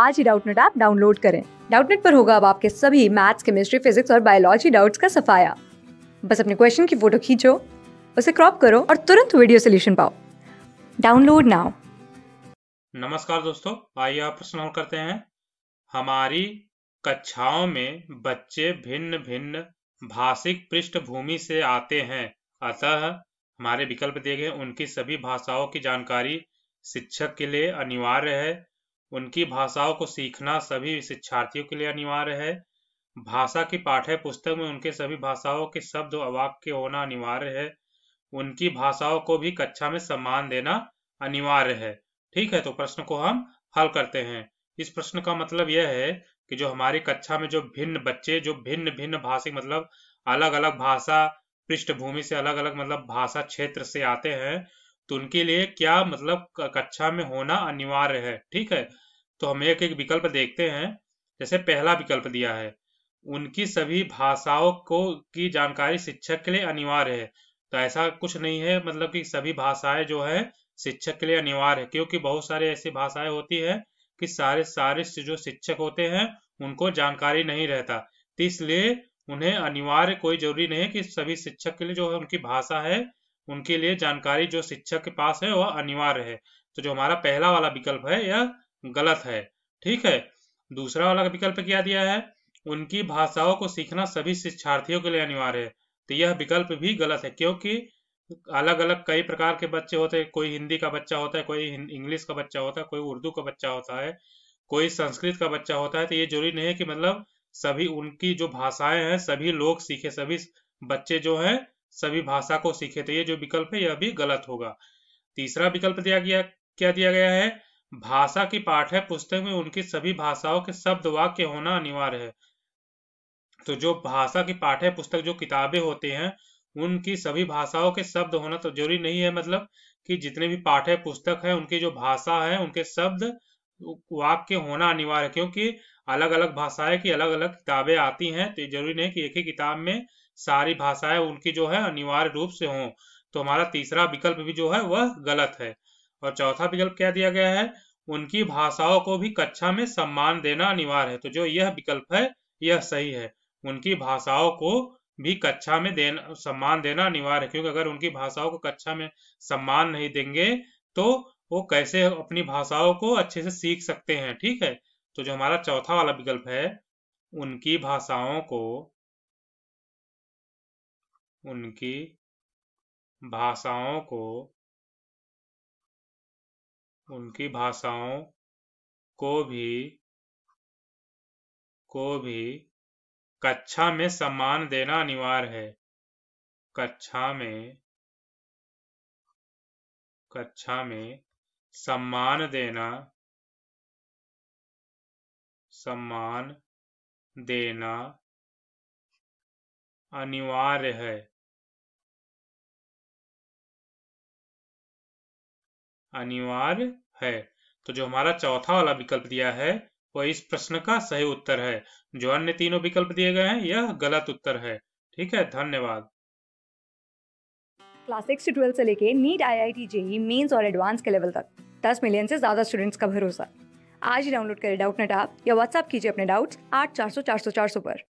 आज ही Doubtnut app download करें डाउटनेट पर होगा अब आपके सभी मैथ्स केमिस्ट्री फिजिक्स और बायोलॉजी डाउट्स का सफाया बस अपने क्वेश्चन की फोटो खींचो उसे क्रॉप करो और तुरंत वीडियो सोल्यूशन पाओ डाउनलोड नाउ नमस्कार दोस्तों आइए आप प्रश्न हल करते हैं हमारी कक्षाओं में बच्चे भिन्न भिन्न भाषिक पृष्ठभूमि से आते हैं अतः हमारे विकल्प दिए गए उनकी सभी भाषाओं की जानकारी शिक्षक के लिए अनिवार्य है उनकी भाषाओं को सीखना सभी शिक्षार्थियों के लिए अनिवार्य है भाषा की पाठ्य पुस्तक में उनके सभी भाषाओं के शब्द और वाक्य होना अनिवार्य है उनकी भाषाओं को भी कक्षा में सम्मान देना अनिवार्य है ठीक है तो प्रश्न को हम हल करते हैं इस प्रश्न का मतलब यह है कि जो हमारी कक्षा में जो भिन्न बच्चे जो भिन्न भिन्न भाषिक मतलब अलग अलग भाषा पृष्ठभूमि से अलग अलग मतलब भाषा क्षेत्र से आते हैं तो उनके लिए क्या मतलब कक्षा में होना अनिवार्य है ठीक है तो हम एक एक विकल्प देखते हैं जैसे पहला विकल्प दिया है उनकी सभी भाषाओं को की जानकारी शिक्षक के लिए अनिवार्य है तो ऐसा कुछ नहीं है मतलब कि सभी भाषाएं जो है शिक्षक के लिए अनिवार्य है क्योंकि बहुत सारे ऐसी भाषाएं होती है कि सारे सारे जो शिक्षक होते हैं उनको जानकारी नहीं रहता तो इसलिए उन्हें अनिवार्य कोई जरूरी नहीं है कि सभी शिक्षक के लिए जो है उनकी भाषा है उनके लिए जानकारी जो शिक्षक के पास है वह अनिवार्य है तो जो हमारा पहला वाला विकल्प है यह गलत है ठीक है दूसरा वाला विकल्प क्या दिया है उनकी भाषाओं को सीखना सभी शिक्षार्थियों के लिए अनिवार्य है तो यह विकल्प भी गलत है क्योंकि अलग अलग कई प्रकार के बच्चे होते हैं कोई हिंदी का बच्चा होता है कोई इंग्लिश का बच्चा होता है कोई उर्दू का बच्चा होता है कोई संस्कृत का बच्चा होता है तो ये जरूरी नहीं है कि मतलब सभी उनकी जो भाषाएं हैं सभी लोग सीखे सभी बच्चे जो हैं सभी भाषा को सीखे तो ये जो विकल्प है यह भी गलत होगा तीसरा विकल्प दिया गया क्या दिया गया है भाषा की पाठ्य पुस्तक में उनकी सभी भाषाओं के शब्द वाक्य होना अनिवार्य है तो जो भाषा की पाठ्य पुस्तक जो किताबें होते हैं उनकी सभी भाषाओं के शब्द होना तो जरूरी नहीं है मतलब कि जितने भी पाठ्य पुस्तक है उनकी जो भाषा है उनके शब्द वाक्य होना अनिवार्य है क्योंकि अलग अलग भाषाएं की अलग अलग किताबें आती हैं तो जरूरी नहीं कि एक ही किताब में सारी भाषाएं उनकी जो है अनिवार्य रूप से हों तो हमारा तीसरा विकल्प भी जो है वह गलत है और चौथा विकल्प क्या दिया गया है उनकी भाषाओं को भी कक्षा में सम्मान देना अनिवार्य है तो जो यह विकल्प है यह सही है उनकी भाषाओं को भी कक्षा में देना सम्मान देना अनिवार्य है क्योंकि अगर उनकी भाषाओं को कक्षा में सम्मान नहीं देंगे तो वो कैसे अपनी भाषाओं को अच्छे से सीख सकते हैं ठीक है तो जो हमारा चौथा वाला विकल्प है उनकी भाषाओं को उनकी भाषाओं को उनकी भाषाओं को भी को भी कक्षा में सम्मान देना अनिवार्य है कक्षा में कक्षा में सम्मान देना सम्मान देना अनिवार्य है अनिवार्य है तो जो हमारा चौथा वाला विकल्प दिया है वह इस प्रश्न का सही उत्तर है जो अन्य तीनों विकल्प दिए गए हैं यह गलत उत्तर है ठीक है धन्यवाद क्लास सिक्स ट्वेल्व से लेके NEET I I T JEE Mains और एडवांस के लेवल तक दस मिलियन से ज्यादा स्टूडेंट्स का भरोसा आज ही डाउनलोड करें डाउट नेट आप या व्हाट्सअप कीजिए अपने डाउट्स आठ चार सौ चार सौ चार सौ पर